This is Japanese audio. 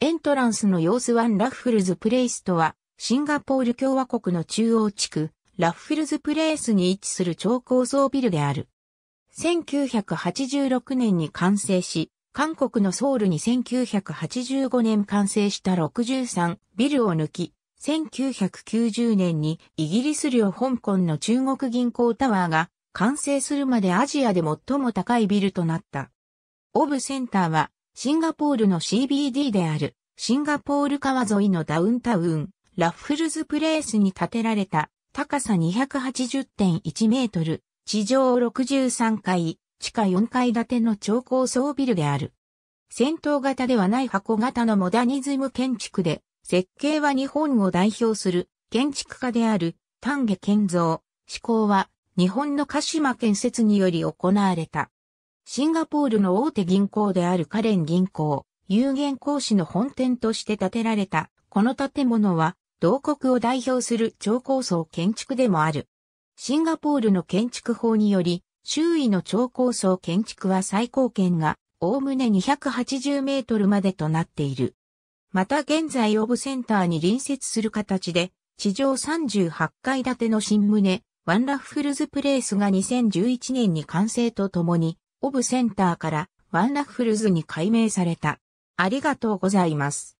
エントランスの様子ワンラッフルズプレイスとは、シンガポール共和国の中央地区、ラッフルズプレイスに位置する超高層ビルである。1986年に完成し、韓国のソウルに1985年完成した63ビルを抜き、1990年にイギリス領香港の中国銀行タワーが完成するまでアジアで最も高いビルとなった。オブセンターはシンガポールの CBD である、シンガポール川沿いのダウンタウン、ラッフルズプレイスに建てられた、高さ280.1メートル、地上63階、地下4階建ての超高層ビルである。戦闘型ではない箱型のモダニズム建築で、設計は日本を代表する建築家である丹下健造、施工は日本の鹿島建設により行われた。シンガポールの大手銀行であるカレン銀行、有限公司の本店として建てられた、この建物は、同国を代表する超高層建築でもある。シンガポールの建築法により、周囲の超高層建築は最高圏が、おおむね280メートルまでとなっている。また現在オブセンターに隣接する形で、地上38階建ての新棟、ワンラッフルズプレイスが2011年に完成とともに、オブセンターからワンッフルズに改名された。ありがとうございます。